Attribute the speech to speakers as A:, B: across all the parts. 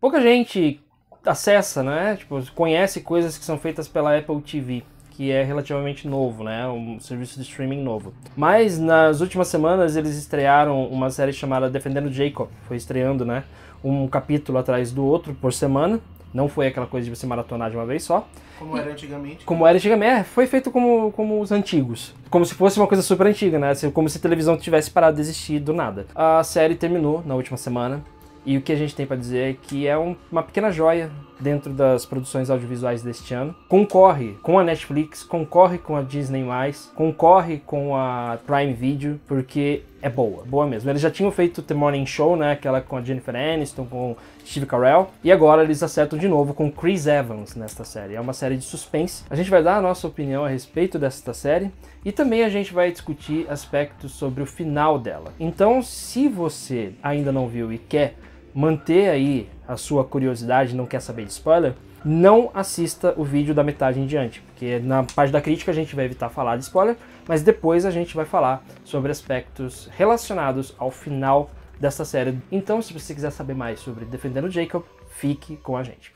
A: pouca gente acessa, né? Tipo, conhece coisas que são feitas pela Apple TV, que é relativamente novo, né? Um serviço de streaming novo. Mas nas últimas semanas eles estrearam uma série chamada Defendendo Jacob, foi estreando, né? Um capítulo atrás do outro por semana. Não foi aquela coisa de você maratonar de uma vez só. Como era antigamente. Como era antigamente, é, foi feito como, como os antigos. Como se fosse uma coisa super antiga, né? Como se a televisão tivesse parado de existir do nada. A série terminou na última semana e o que a gente tem para dizer é que é um, uma pequena joia dentro das produções audiovisuais deste ano. Concorre com a Netflix, concorre com a Disney+, concorre com a Prime Video, porque é boa, boa mesmo. Eles já tinham feito The Morning Show, né, aquela com a Jennifer Aniston, com Steve Carell, e agora eles acertam de novo com Chris Evans nesta série. É uma série de suspense. A gente vai dar a nossa opinião a respeito desta série e também a gente vai discutir aspectos sobre o final dela. Então, se você ainda não viu e quer manter aí a sua curiosidade, não quer saber de spoiler, não assista o vídeo da metade em diante, porque na parte da crítica a gente vai evitar falar de spoiler, mas depois a gente vai falar sobre aspectos relacionados ao final dessa série. Então, se você quiser saber mais sobre Defendendo Jacob, fique com a gente.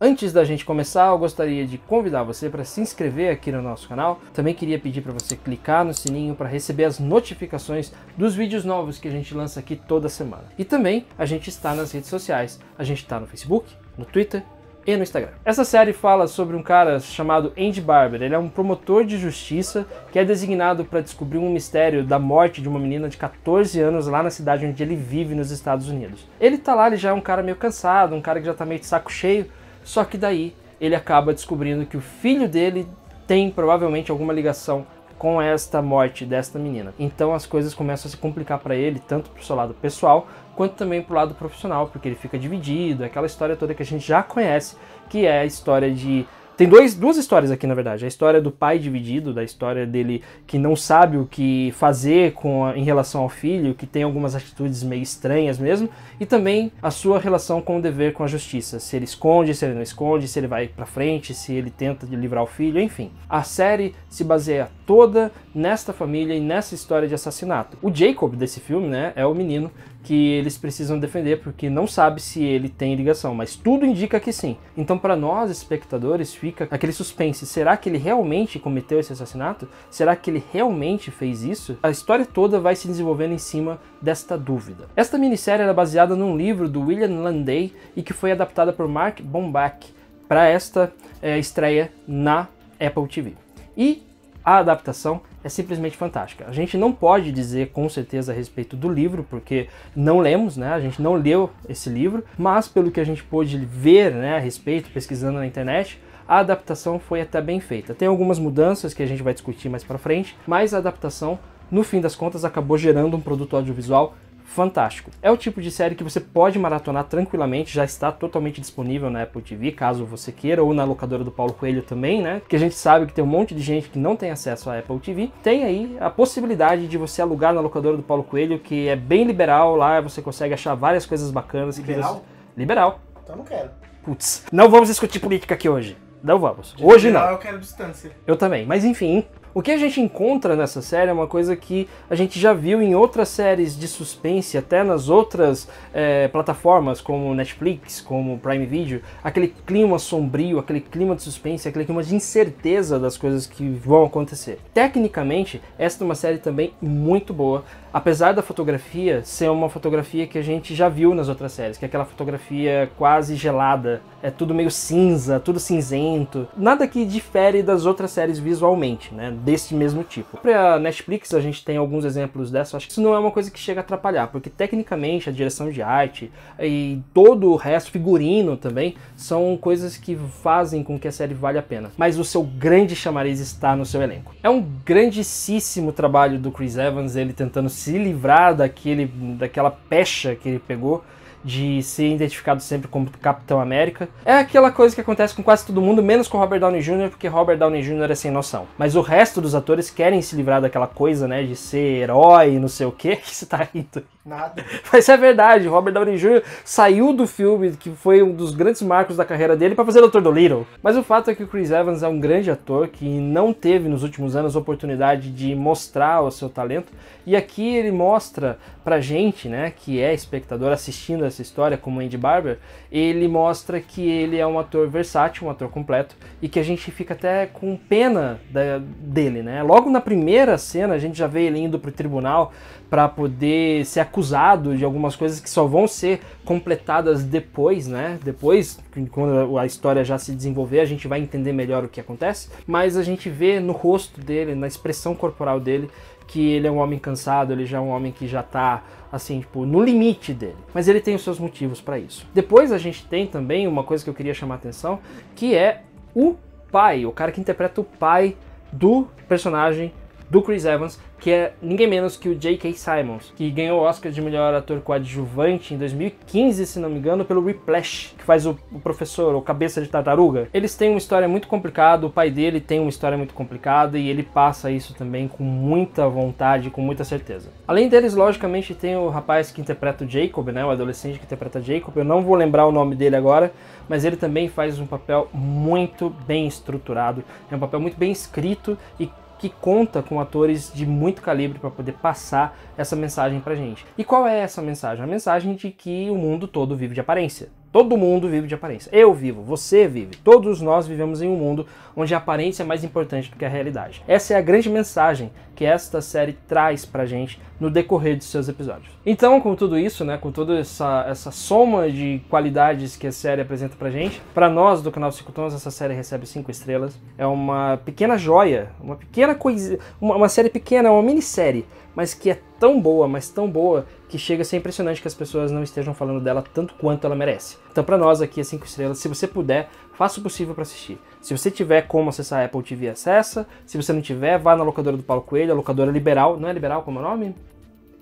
A: Antes da gente começar, eu gostaria de convidar você para se inscrever aqui no nosso canal. Também queria pedir para você clicar no sininho para receber as notificações dos vídeos novos que a gente lança aqui toda semana. E também a gente está nas redes sociais. A gente está no Facebook, no Twitter e no Instagram. Essa série fala sobre um cara chamado Andy Barber. Ele é um promotor de justiça que é designado para descobrir um mistério da morte de uma menina de 14 anos lá na cidade onde ele vive nos Estados Unidos. Ele tá lá, ele já é um cara meio cansado, um cara que já tá meio de saco cheio só que daí ele acaba descobrindo que o filho dele tem provavelmente alguma ligação com esta morte desta menina. Então as coisas começam a se complicar para ele, tanto pro seu lado pessoal, quanto também pro lado profissional, porque ele fica dividido, é aquela história toda que a gente já conhece, que é a história de tem dois, duas histórias aqui, na verdade. A história do pai dividido, da história dele que não sabe o que fazer com a, em relação ao filho, que tem algumas atitudes meio estranhas mesmo, e também a sua relação com o dever, com a justiça. Se ele esconde, se ele não esconde, se ele vai para frente, se ele tenta livrar o filho, enfim. A série se baseia toda nesta família e nessa história de assassinato. O Jacob desse filme, né, é o menino que eles precisam defender porque não sabe se ele tem ligação, mas tudo indica que sim. Então, para nós espectadores, fica aquele suspense: será que ele realmente cometeu esse assassinato? Será que ele realmente fez isso? A história toda vai se desenvolvendo em cima desta dúvida. Esta minissérie era baseada num livro do William Landay e que foi adaptada por Mark Bombach para esta é, estreia na Apple TV. E a adaptação é simplesmente fantástica. A gente não pode dizer com certeza a respeito do livro, porque não lemos, né? A gente não leu esse livro, mas pelo que a gente pôde ver né, a respeito, pesquisando na internet, a adaptação foi até bem feita. Tem algumas mudanças que a gente vai discutir mais para frente, mas a adaptação, no fim das contas, acabou gerando um produto audiovisual fantástico. É o tipo de série que você pode maratonar tranquilamente, já está totalmente disponível na Apple TV, caso você queira, ou na locadora do Paulo Coelho também, né? Que a gente sabe que tem um monte de gente que não tem acesso à Apple TV. Tem aí a possibilidade de você alugar na locadora do Paulo Coelho, que é bem liberal lá, você consegue achar várias coisas bacanas. Liberal? Liberal. Então não quero. Putz, não vamos discutir política aqui hoje. Não vamos. De hoje liberal, não. Eu quero distância. Eu também, mas enfim. O que a gente encontra nessa série é uma coisa que a gente já viu em outras séries de suspense, até nas outras é, plataformas como Netflix, como Prime Video, aquele clima sombrio, aquele clima de suspense, aquele clima de incerteza das coisas que vão acontecer. Tecnicamente, esta é uma série também muito boa, apesar da fotografia ser uma fotografia que a gente já viu nas outras séries, que é aquela fotografia quase gelada, é tudo meio cinza, tudo cinzento, nada que difere das outras séries visualmente, né? desse mesmo tipo. Para Netflix a gente tem alguns exemplos dessa, acho que isso não é uma coisa que chega a atrapalhar, porque tecnicamente a direção de arte e todo o resto, figurino também, são coisas que fazem com que a série valha a pena. Mas o seu grande chamariz está no seu elenco. É um grandíssimo trabalho do Chris Evans, ele tentando se livrar daquele, daquela pecha que ele pegou de ser identificado sempre como Capitão América. É aquela coisa que acontece com quase todo mundo, menos com Robert Downey Jr., porque Robert Downey Jr. é sem noção. Mas o resto dos atores querem se livrar daquela coisa, né, de ser herói, não sei o quê, que você tá rindo. Nada. Mas é verdade, Robert Downey Jr. saiu do filme, que foi um dos grandes marcos da carreira dele, para fazer Dr. Dolittle. Mas o fato é que o Chris Evans é um grande ator que não teve nos últimos anos oportunidade de mostrar o seu talento, e aqui ele mostra pra gente, né, que é espectador assistindo essa história como Andy Barber, ele mostra que ele é um ator versátil, um ator completo, e que a gente fica até com pena da, dele, né? Logo na primeira cena a gente já vê ele indo pro tribunal para poder se acusar acusado de algumas coisas que só vão ser completadas depois, né? Depois, quando a história já se desenvolver, a gente vai entender melhor o que acontece. Mas a gente vê no rosto dele, na expressão corporal dele, que ele é um homem cansado, ele já é um homem que já tá assim, tipo, no limite dele. Mas ele tem os seus motivos para isso. Depois a gente tem também uma coisa que eu queria chamar a atenção, que é o pai, o cara que interpreta o pai do personagem do Chris Evans, que é ninguém menos que o J.K. Simons, que ganhou o Oscar de melhor ator coadjuvante em 2015, se não me engano, pelo Replash, que faz o, o professor, o cabeça de tartaruga. Eles têm uma história muito complicada, o pai dele tem uma história muito complicada e ele passa isso também com muita vontade, com muita certeza. Além deles, logicamente, tem o rapaz que interpreta o Jacob, né, o adolescente que interpreta Jacob. Eu não vou lembrar o nome dele agora, mas ele também faz um papel muito bem estruturado, é um papel muito bem escrito e que conta com atores de muito calibre para poder passar essa mensagem pra gente. E qual é essa mensagem? A mensagem de que o mundo todo vive de aparência. Todo mundo vive de aparência. Eu vivo, você vive, todos nós vivemos em um mundo onde a aparência é mais importante do que a realidade. Essa é a grande mensagem que esta série traz pra gente no decorrer dos seus episódios. Então, com tudo isso, né, com toda essa, essa soma de qualidades que a série apresenta pra gente, para nós do canal 5 Tons, essa série recebe 5 estrelas. É uma pequena joia, uma pequena coisa, uma, uma série pequena, é uma minissérie, mas que é tão boa, mas tão boa, que chega a ser impressionante que as pessoas não estejam falando dela tanto quanto ela merece. Então, para nós aqui, é 5 estrelas. Se você puder, faça o possível para assistir. Se você tiver como acessar a Apple TV, acessa. Se você não tiver, vá na locadora do Paulo Coelho, a locadora liberal, não é liberal como é o nome?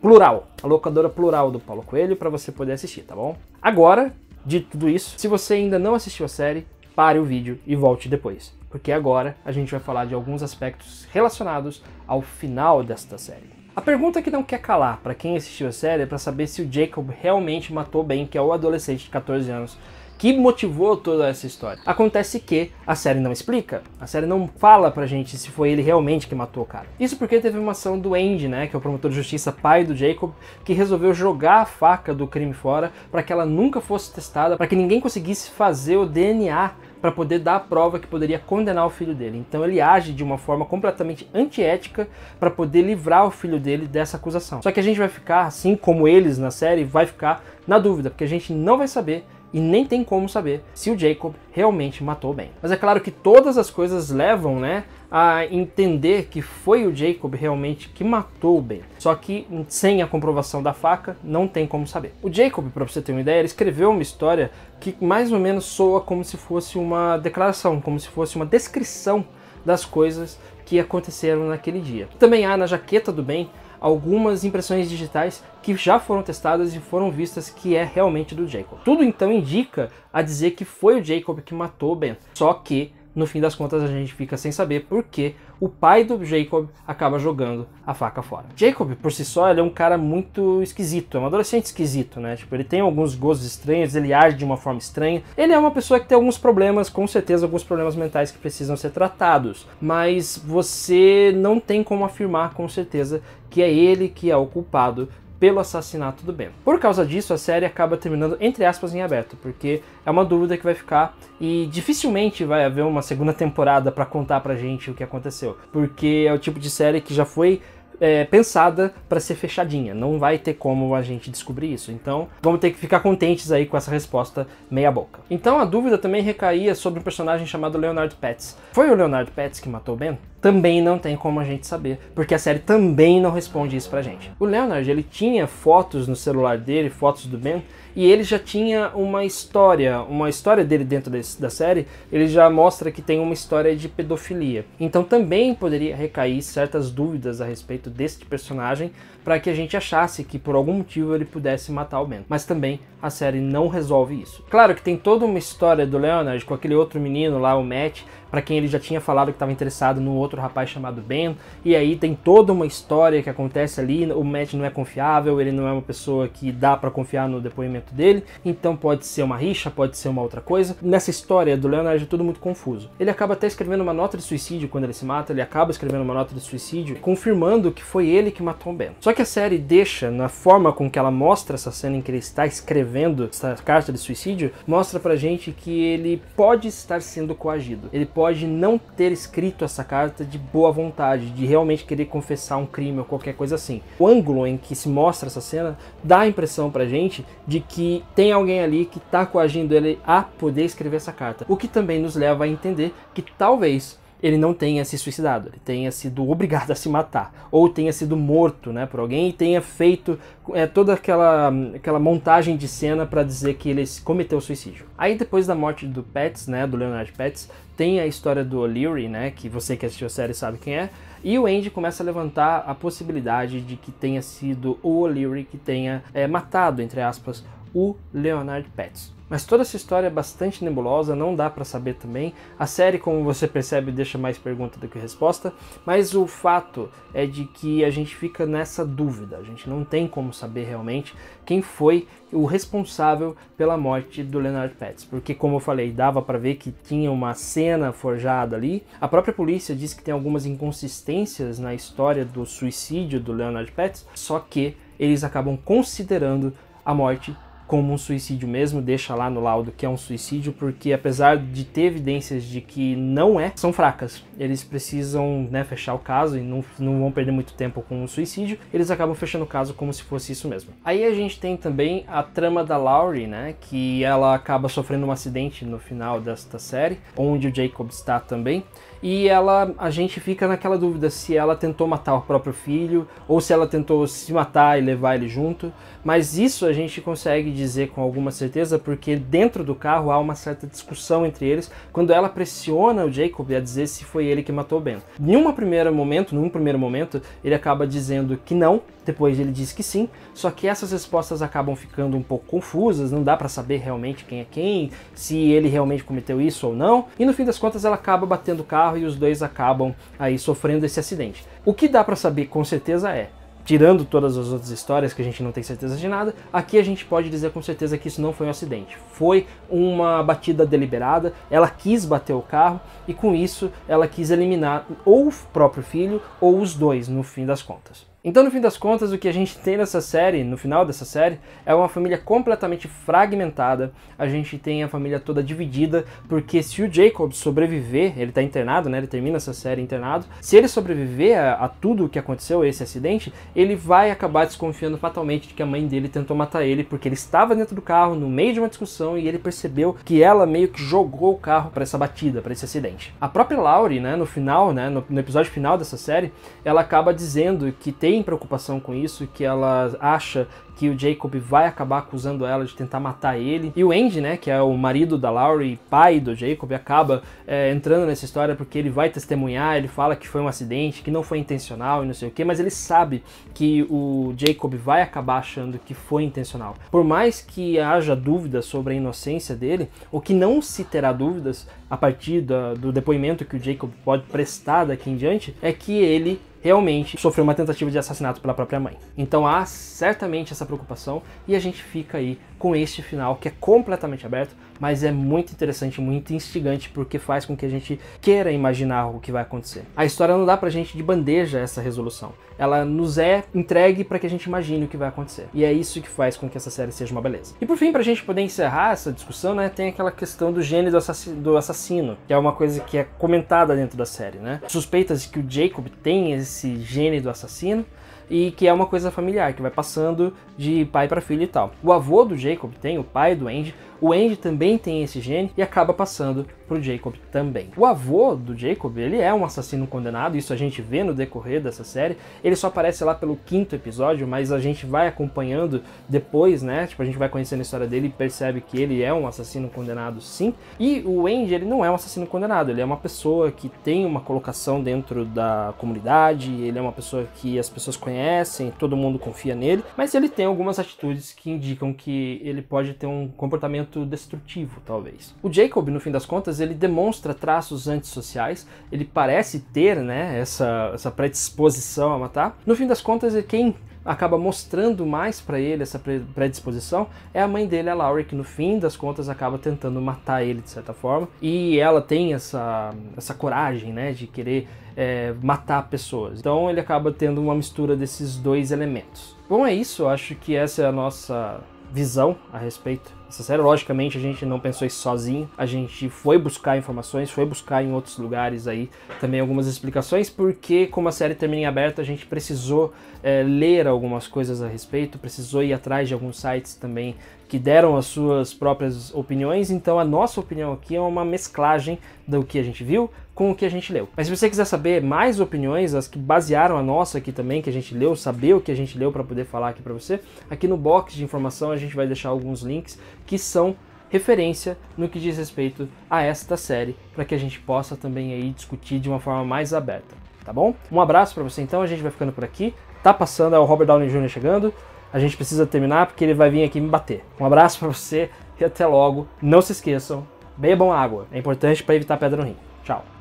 A: Plural, a locadora plural do Paulo Coelho para você poder assistir, tá bom? Agora, de tudo isso, se você ainda não assistiu a série, pare o vídeo e volte depois, porque agora a gente vai falar de alguns aspectos relacionados ao final desta série. A pergunta que não quer calar para quem assistiu a série é para saber se o Jacob realmente matou Ben, que é o adolescente de 14 anos que motivou toda essa história. Acontece que a série não explica, a série não fala pra gente se foi ele realmente que matou o cara. Isso porque teve uma ação do Andy, né, que é o promotor de justiça pai do Jacob, que resolveu jogar a faca do crime fora para que ela nunca fosse testada, para que ninguém conseguisse fazer o DNA para poder dar a prova que poderia condenar o filho dele. Então ele age de uma forma completamente antiética para poder livrar o filho dele dessa acusação. Só que a gente vai ficar, assim como eles na série, vai ficar na dúvida, porque a gente não vai saber e nem tem como saber se o Jacob realmente matou Ben. Mas é claro que todas as coisas levam, né, a entender que foi o Jacob realmente que matou o Ben. Só que sem a comprovação da faca, não tem como saber. O Jacob, para você ter uma ideia, ele escreveu uma história que mais ou menos soa como se fosse uma declaração, como se fosse uma descrição das coisas que aconteceram naquele dia. Também há na jaqueta do Ben algumas impressões digitais que já foram testadas e foram vistas que é realmente do Jacob. Tudo então indica a dizer que foi o Jacob que matou Ben. Só que no fim das contas a gente fica sem saber porque o pai do Jacob acaba jogando a faca fora. Jacob, por si só, ele é um cara muito esquisito, é um adolescente esquisito, né? Tipo, ele tem alguns gostos estranhos, ele age de uma forma estranha. Ele é uma pessoa que tem alguns problemas, com certeza, alguns problemas mentais que precisam ser tratados, mas você não tem como afirmar com certeza que é ele que é o culpado pelo assassinato do Ben. Por causa disso, a série acaba terminando entre aspas em aberto, porque é uma dúvida que vai ficar e dificilmente vai haver uma segunda temporada para contar pra gente o que aconteceu, porque é o tipo de série que já foi é, pensada para ser fechadinha. Não vai ter como a gente descobrir isso. Então, vamos ter que ficar contentes aí com essa resposta meia boca. Então, a dúvida também recaía sobre um personagem chamado Leonard Pets. Foi o Leonard Pets que matou Ben? também não tem como a gente saber, porque a série também não responde isso pra gente. O Leonard, ele tinha fotos no celular dele, fotos do Ben, e ele já tinha uma história, uma história dele dentro desse, da série, ele já mostra que tem uma história de pedofilia. Então também poderia recair certas dúvidas a respeito deste personagem para que a gente achasse que por algum motivo ele pudesse matar o Ben. Mas também a série não resolve isso. Claro que tem toda uma história do Leonard com aquele outro menino lá, o Matt, para quem ele já tinha falado que estava interessado no outro rapaz chamado Ben. E aí tem toda uma história que acontece ali. O Matt não é confiável, ele não é uma pessoa que dá para confiar no depoimento dele. Então pode ser uma rixa, pode ser uma outra coisa. Nessa história do Leonard é tudo muito confuso. Ele acaba até escrevendo uma nota de suicídio quando ele se mata, ele acaba escrevendo uma nota de suicídio confirmando que foi ele que matou o Ben. Só que a série deixa na forma com que ela mostra essa cena em que ele está escrevendo essa carta de suicídio, mostra pra gente que ele pode estar sendo coagido. Ele pode não ter escrito essa carta de boa vontade, de realmente querer confessar um crime ou qualquer coisa assim. O ângulo em que se mostra essa cena dá a impressão pra gente de que tem alguém ali que tá coagindo ele a poder escrever essa carta, o que também nos leva a entender que talvez ele não tenha se suicidado, ele tenha sido obrigado a se matar, ou tenha sido morto né, por alguém e tenha feito é, toda aquela, aquela montagem de cena para dizer que ele cometeu suicídio. Aí depois da morte do Pets, né, do Leonard Pets, tem a história do O'Leary, né, que você que assistiu a série sabe quem é, e o Andy começa a levantar a possibilidade de que tenha sido o O'Leary que tenha é, matado, entre aspas, o Leonard Petz. Mas toda essa história é bastante nebulosa, não dá para saber também. A série, como você percebe, deixa mais pergunta do que resposta, mas o fato é de que a gente fica nessa dúvida, a gente não tem como saber realmente quem foi o responsável pela morte do Leonard Petz, porque como eu falei, dava para ver que tinha uma cena forjada ali. A própria polícia diz que tem algumas inconsistências na história do suicídio do Leonard Petz, só que eles acabam considerando a morte como um suicídio mesmo, deixa lá no laudo que é um suicídio, porque apesar de ter evidências de que não é, são fracas. Eles precisam né, fechar o caso e não, não vão perder muito tempo com o suicídio, eles acabam fechando o caso como se fosse isso mesmo. Aí a gente tem também a trama da Laurie, né, que ela acaba sofrendo um acidente no final desta série, onde o Jacob está também, e ela a gente fica naquela dúvida se ela tentou matar o próprio filho ou se ela tentou se matar e levar ele junto, mas isso a gente consegue dizer com alguma certeza porque dentro do carro há uma certa discussão entre eles quando ela pressiona o Jacob a dizer se foi ele que matou Ben. Em um primeiro momento, num primeiro momento, ele acaba dizendo que não, depois ele diz que sim, só que essas respostas acabam ficando um pouco confusas, não dá para saber realmente quem é quem, se ele realmente cometeu isso ou não, e no fim das contas ela acaba batendo o carro e os dois acabam aí sofrendo esse acidente. O que dá para saber com certeza é tirando todas as outras histórias que a gente não tem certeza de nada, aqui a gente pode dizer com certeza que isso não foi um acidente. Foi uma batida deliberada, ela quis bater o carro e com isso ela quis eliminar ou o próprio filho ou os dois no fim das contas. Então, no fim das contas, o que a gente tem nessa série, no final dessa série, é uma família completamente fragmentada. A gente tem a família toda dividida, porque se o Jacob sobreviver, ele tá internado, né? Ele termina essa série internado. Se ele sobreviver a, a tudo o que aconteceu, esse acidente, ele vai acabar desconfiando fatalmente de que a mãe dele tentou matar ele, porque ele estava dentro do carro, no meio de uma discussão, e ele percebeu que ela meio que jogou o carro para essa batida, para esse acidente. A própria Laurie, né, no final, né, no, no episódio final dessa série, ela acaba dizendo que tem tem preocupação com isso, que ela acha que o Jacob vai acabar acusando ela de tentar matar ele. E o Andy, né, que é o marido da Laurie, pai do Jacob, acaba é, entrando nessa história porque ele vai testemunhar, ele fala que foi um acidente, que não foi intencional e não sei o que, mas ele sabe que o Jacob vai acabar achando que foi intencional. Por mais que haja dúvidas sobre a inocência dele, o que não se terá dúvidas a partir da, do depoimento que o Jacob pode prestar daqui em diante é que ele realmente sofreu uma tentativa de assassinato pela própria mãe. Então há certamente essa preocupação e a gente fica aí com este final que é completamente aberto, mas é muito interessante, muito instigante porque faz com que a gente queira imaginar o que vai acontecer. A história não dá pra gente de bandeja essa resolução ela nos é entregue para que a gente imagine o que vai acontecer. E é isso que faz com que essa série seja uma beleza. E por fim, pra gente poder encerrar essa discussão, né, tem aquela questão do gênero do, assass do assassino, que é uma coisa que é comentada dentro da série, né? Suspeitas que o Jacob tem esse gênero do assassino, e que é uma coisa familiar, que vai passando de pai para filho e tal. O avô do Jacob tem, o pai do Andy, o Andy também tem esse gene e acaba passando pro Jacob também. O avô do Jacob, ele é um assassino condenado, isso a gente vê no decorrer dessa série. Ele só aparece lá pelo quinto episódio, mas a gente vai acompanhando depois, né? Tipo, a gente vai conhecendo a história dele e percebe que ele é um assassino condenado sim. E o Andy, ele não é um assassino condenado, ele é uma pessoa que tem uma colocação dentro da comunidade, ele é uma pessoa que as pessoas conhecem, todo mundo confia nele, mas ele tem algumas atitudes que indicam que ele pode ter um comportamento destrutivo, talvez. O Jacob, no fim das contas, ele demonstra traços antissociais, ele parece ter, né, essa, essa predisposição a matar. No fim das contas, é quem acaba mostrando mais para ele essa predisposição é a mãe dele, a Laurie, que no fim das contas acaba tentando matar ele de certa forma. E ela tem essa, essa coragem, né, de querer é, matar pessoas. Então ele acaba tendo uma mistura desses dois elementos. Bom, é isso. acho que essa é a nossa visão a respeito dessa série. Logicamente, a gente não pensou isso sozinho, a gente foi buscar informações, foi buscar em outros lugares aí também algumas explicações, porque como a série termina em aberto, a gente precisou é, ler algumas coisas a respeito, precisou ir atrás de alguns sites também que deram as suas próprias opiniões, então a nossa opinião aqui é uma mesclagem do que a gente viu com o que a gente leu. Mas se você quiser saber mais opiniões, as que basearam a nossa aqui também, que a gente leu, saber o que a gente leu para poder falar aqui para você, aqui no box de informação a gente vai deixar alguns links que são referência no que diz respeito a esta série, para que a gente possa também aí discutir de uma forma mais aberta, tá bom? Um abraço para você então, a gente vai ficando por aqui. Tá passando, é o Robert Downey Jr. chegando a gente precisa terminar porque ele vai vir aqui me bater. Um abraço para você e até logo. Não se esqueçam, bebam água. É importante para evitar pedra no rim. Tchau.